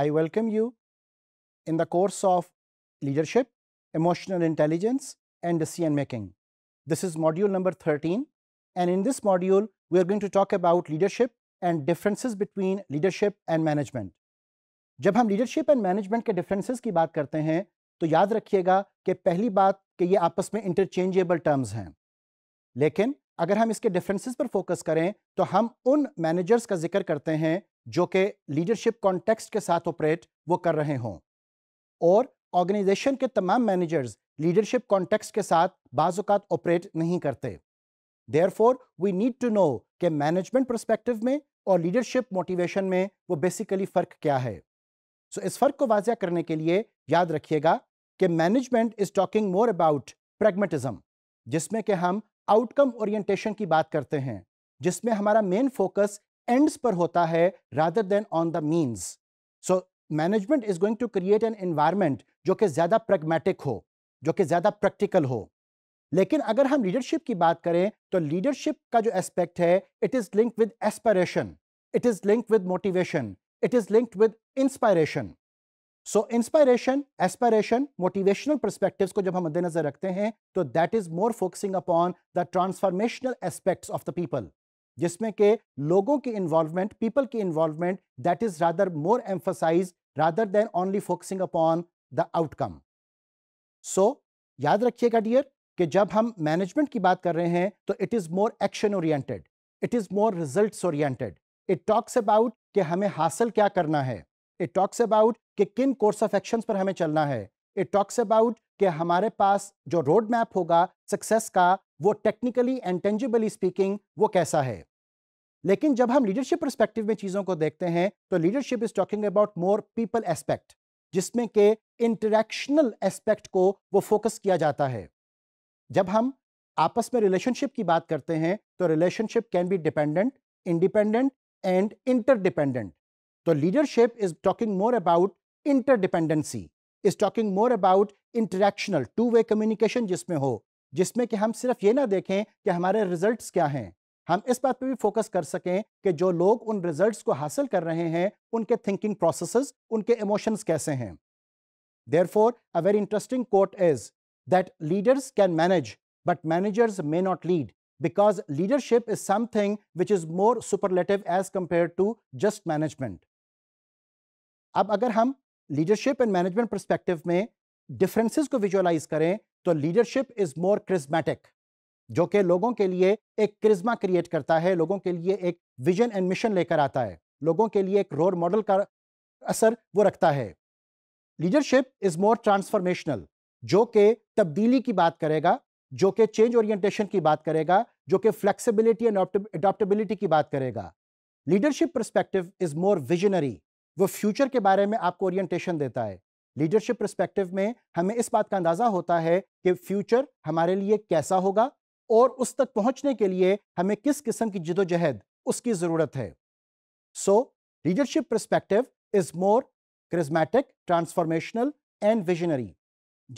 I welcome you in the course of Leadership, Emotional Intelligence and Decision Making. This is module number 13 and in this module we are going to talk about leadership and differences between leadership and management. जब हम leadership and management के differences की बात करते हैं तो याद रखिएगा कि पहली बात कि ये आपस में interchangeable terms हैं लेकिन अगर हम इसके differences पर focus करें तो हम उन managers का जिक्र करते हैं जो कि लीडरशिप कॉन्टेक्स्ट के साथ ऑपरेट वो कर रहे हों और ऑर्गेनाइजेशन के तमाम मैनेजर्स लीडरशिप कॉन्टेक्स्ट के साथ बाजुकात ऑपरेट नहीं करते therefore we need to know के मैनेजमेंट परस्पेक्टिव में और लीडरशिप मोटिवेशन में वो बेसिकली फ़र्क क्या है सो so, इस फ़र्क को वाजिया करने के लिए याद रखिएगा कि management is talking more about pragmatism जिसमें कि हम आउटकम ओरिएंटेशन की बात करते हैं जिसमें हमारा मेन फोकस एंड्स पर होता है rather than on the means so management is going to create an environment जो कि ज़्यादा प्रगमेटिक हो जो कि ज़्यादा प्रैक्टिकल हो लेकिन अगर हम लीडरशिप की बात करें तो लीडरशिप का जो एस्पेक्ट है it is link with aspiration it is link with motivation it is link with inspiration so inspiration aspiration motivational perspective को जब हम मद्देनजर रखते हैं तो that is more focusing upon the transformational aspect of the people जिसमें के लोगों की इन्वॉल्वमेंट पीपल की involvement that is rather more emphasise rather than only focusing upon the outcome so याद रखिएगा डियर कि जब हम मैनेजमेंट की बात कर रहे हैं तो it is more action oriented it is more result oriented it talks about कि हमें हासिल क्या करना है इट टॉक्स अबाउट कि किन कोर्स ऑफ एक्शन पर हमें चलना है इट टॉक्स अबाउट कि हमारे पास जो रोड मैप होगा सक्सेस का वो टेक्निकली एंड टेंजिबली स्पीकिंग वो कैसा है लेकिन जब हम लीडरशिप परस्पेक्टिव में चीज़ों को देखते हैं तो leadership is talking about more people aspect जिसमें के इंटरेक्शनल एस्पेक्ट को वो फोकस किया जाता है जब हम आपस में रिलेशनशिप की बात करते हैं तो relationship can be dependent independent and interdependent तो leadership is talking more about interdependency is talking more about interactional two way communication जिसमें हो जिसमें कि हम सिर्फ ये ना देखें कि हमारे रिजल्ट्स क्या हैं हम इस बात पे भी फोकस कर सकें कि जो लोग उन रिजल्ट्स को हासिल कर रहे हैं उनके थिंकिंग प्रोसेसेस उनके इमोशंस कैसे हैं for a very interesting quote is that leaders can manage but managers may not lead because leadership is something which is more superlative as compare to just management अब अगर हम leadership and management perspective में differences को visualise करें तो leadership is more charismatic जो कि लोगों के लिए एक क्रिज्मा क्रिएट करता है लोगों के लिए एक विजन एंड मिशन लेकर आता है लोगों के लिए एक रोल मॉडल का असर वो रखता है लीडरशिप इज मोर ट्रांसफॉर्मेशनल जो कि तब्दीली की बात करेगा जो कि चेंज ओरिएंटेशन की बात करेगा जो कि फ्लेक्सिबिलिटी एंड अडोप्टेबिलिटी की बात करेगा leadership perspective is more visionary वो फ्यूचर के बारे में आपको ओरिएंटेशन देता है लीडरशिप परस्पेक्टिव में हमें इस बात का अंदाजा होता है कि फ्यूचर हमारे लिए कैसा होगा और उस तक पहुंचने के लिए हमें किस किस्म की जिदोजहद उसकी जरूरत है so leadership perspective is more charismatic transformational and visionary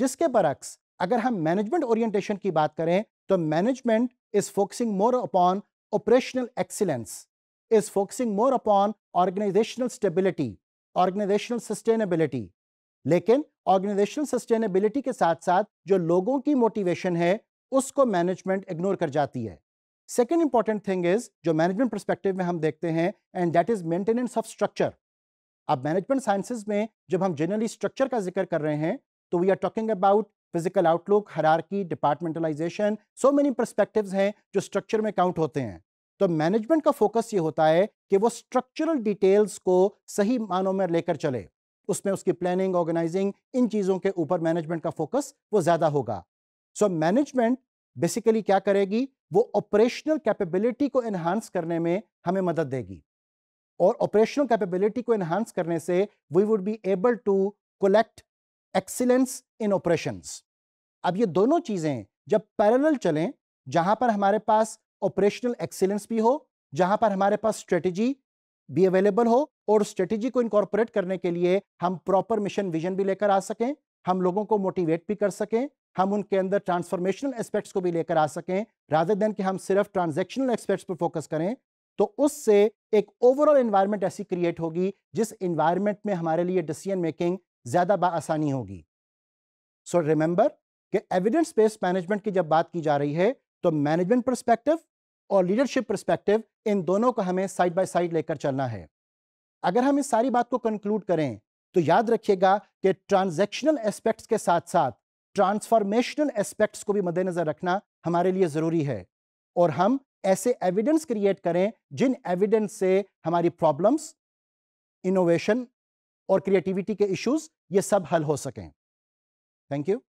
जिसके बरक्स अगर हम मैनेजमेंट ओरिएंटेशन की बात करें तो management is focusing more upon operational excellence is focusing more upon organisational stability organisational sustainability लेकिन ऑर्गेनाइजेशनल सस्टेनेबिलिटी के साथ साथ जो लोगों की मोटिवेशन है उसको मैनेजमेंट इग्नोर कर जाती है सेकेंड इंपॉर्टेंट थिंग इज जो मैनेजमेंट परस्पेक्टिव में हम देखते हैं and that is maintenance of structure अब मैनेजमेंट साइंसेज में जब हम जनरली स्ट्रक्चर का जिक्र कर रहे हैं तो we are talking about physical outlook hierarchy departmentalisation so many perspective हैं जो स्ट्रक्चर में काउंट होते हैं तो मैनेजमेंट का फोकस ये होता है कि वो स्ट्रक्चरल डिटेल्स को सही मानों में लेकर चले उसमें उसकी प्लानिंग ऑर्गेनाइजिंग इन चीज़ों के ऊपर मैनेजमेंट का फोकस वो ज़्यादा होगा सो मैनेजमेंट बेसिकली क्या करेगी वो ऑपरेशनल कैपेबिलिटी को एनहांस करने में हमें मदद देगी और ऑपरेशनल कैपेबिलिटी को एनहांस करने से we would be able to collect excellence in operations अब ये दोनों चीज़ें जब पैरेलल चलें जहां पर हमारे पास ऑपरेशनल एक्सीलेंस भी हो जहां पर हमारे पास स्ट्रेटजी भी अवेलेबल हो और स्ट्रेटेजी को इनकॉर्पोरेट करने के लिए हम प्रॉपर मिशन विजन भी लेकर आ सकें हम लोगों को मोटिवेट भी कर सकें हम उनके अंदर ट्रांसफॉर्मेशनल एस्पेक्ट्स को भी लेकर आ सकें राधर देन कि हम सिर्फ ट्रांजेक्शनल एस्पेक्ट्स पर फोकस करें तो उससे एक ओवरऑल इन्वायरमेंट ऐसी क्रिएट होगी जिस इन्वायरमेंट में हमारे लिए डिसीजन मेकिंग ज़्यादा आसानी होगी सो so रिमेंबर कि एविडेंस बेस्ड मैनेजमेंट की जब बात की जा रही है तो मैनेजमेंट परस्पेक्टिव और लीडरशिप परस्पेक्टिव इन दोनों को हमें साइड बाय साइड लेकर चलना है अगर हम इस सारी बात को कंक्लूड करें तो याद रखिएगा कि ट्रांजैक्शनल एस्पेक्ट्स के साथ साथ ट्रांसफॉर्मेशनल एस्पेक्ट्स को भी मद्देनजर रखना हमारे लिए ज़रूरी है और हम ऐसे एविडेंस क्रिएट करें जिन एविडेंस से हमारी प्रॉब्लम्स इनोवेशन और क्रिएटिविटी के इश्यूज ये सब हल हो सकें थैंक यू